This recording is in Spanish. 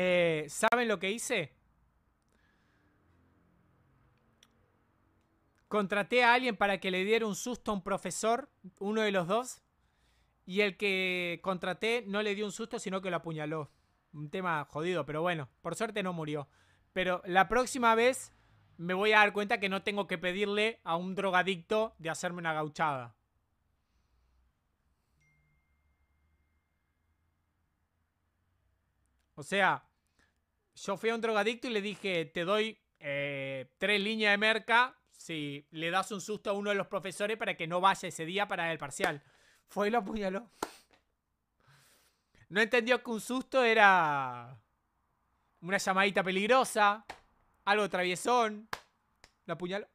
Eh, ¿Saben lo que hice? Contraté a alguien para que le diera un susto a un profesor, uno de los dos, y el que contraté no le dio un susto, sino que lo apuñaló. Un tema jodido, pero bueno, por suerte no murió. Pero la próxima vez me voy a dar cuenta que no tengo que pedirle a un drogadicto de hacerme una gauchada. O sea, yo fui a un drogadicto y le dije, te doy eh, tres líneas de merca si le das un susto a uno de los profesores para que no vaya ese día para el parcial. Fue y lo apuñaló. No entendió que un susto era una llamadita peligrosa, algo traviesón. Lo apuñaló.